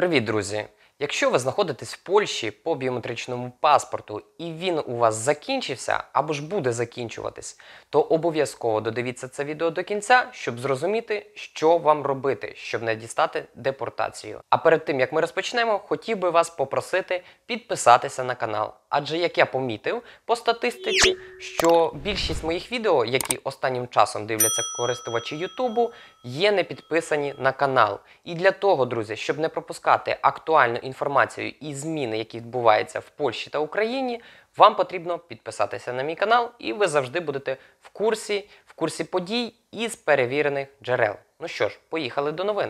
Привіт, друзі! Якщо ви знаходитесь в Польщі по біометричному паспорту і він у вас закінчився або ж буде закінчуватись, то обов'язково додивіться це відео до кінця, щоб зрозуміти, що вам робити, щоб не дістати депортацію. А перед тим як ми розпочнемо, хотів би вас попросити підписатися на канал. Адже як я помітив по статистиці, що більшість моїх відео, які останнім часом дивляться користувачі Ютубу, є не підписані на канал. І для того, друзі, щоб не пропускати актуальну інформацію і зміни, які відбуваються в Польщі та Україні, вам потрібно підписатися на мій канал, і ви завжди будете в курсі, в курсі подій із перевірених джерел. Ну що ж, поїхали до новин.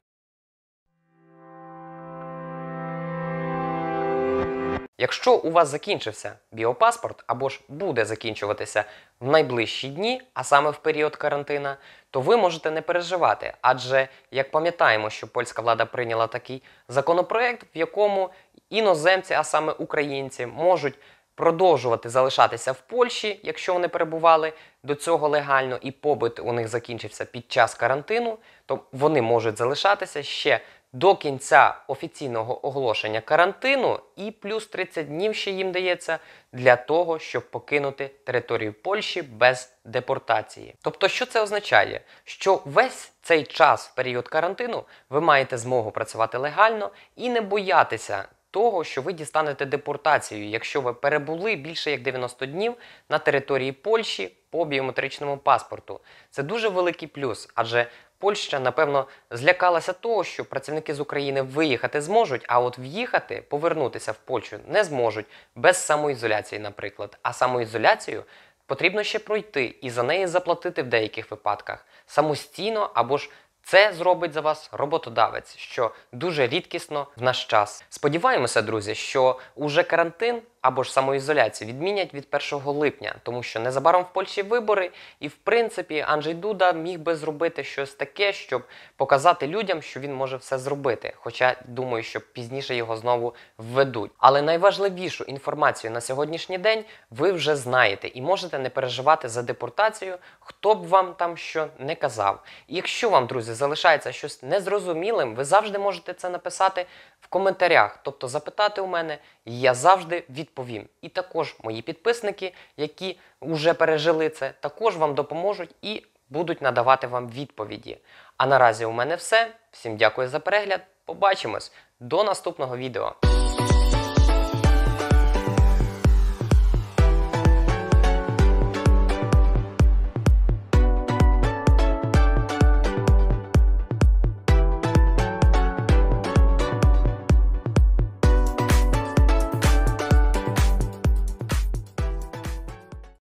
Якщо у вас закінчився біопаспорт або ж буде закінчуватися в найближчі дні, а саме в період карантину, то ви можете не переживати, адже як пам'ятаємо, що польська влада прийняла такий законопроект, в якому іноземці, а саме українці, можуть продовжувати залишатися в Польщі, якщо вони перебували до цього легально, і побит у них закінчився під час карантину, то вони можуть залишатися ще до кінця офіційного оголошення карантину, і плюс 30 днів ще їм дається для того, щоб покинути територію Польщі без депортації. Тобто, що це означає? Що весь цей час в період карантину ви маєте змогу працювати легально і не боятися. Того, що ви дістанете депортацію, якщо ви перебули більше як 90 днів на території Польщі по біометричному паспорту. Це дуже великий плюс, адже Польща, напевно, злякалася того, що працівники з України виїхати зможуть, а от в'їхати, повернутися в Польщу не зможуть без самоізоляції, наприклад. А самоізоляцію потрібно ще пройти і за неї заплатити в деяких випадках самостійно або ж. Це зробить за вас роботодавець, що дуже рідкісно в наш час. Сподіваємося, друзі, що уже карантин або ж самоізоляцію відмінять від 1 липня, тому що незабаром в Польщі вибори, і в принципі Анджей Дуда міг би зробити щось таке, щоб показати людям, що він може все зробити. Хоча думаю, що пізніше його знову введуть. Але найважливішу інформацію на сьогоднішній день ви вже знаєте і можете не переживати за депортацію, хто б вам там що не казав. І якщо вам, друзі, залишається щось незрозумілим, ви завжди можете це написати в коментарях, тобто запитати у мене, і я завжди відповідаю відповім. І також мої підписники, які вже пережили це, також вам допоможуть і будуть надавати вам відповіді. А наразі у мене все. Всім дякую за перегляд. Побачимось до наступного відео.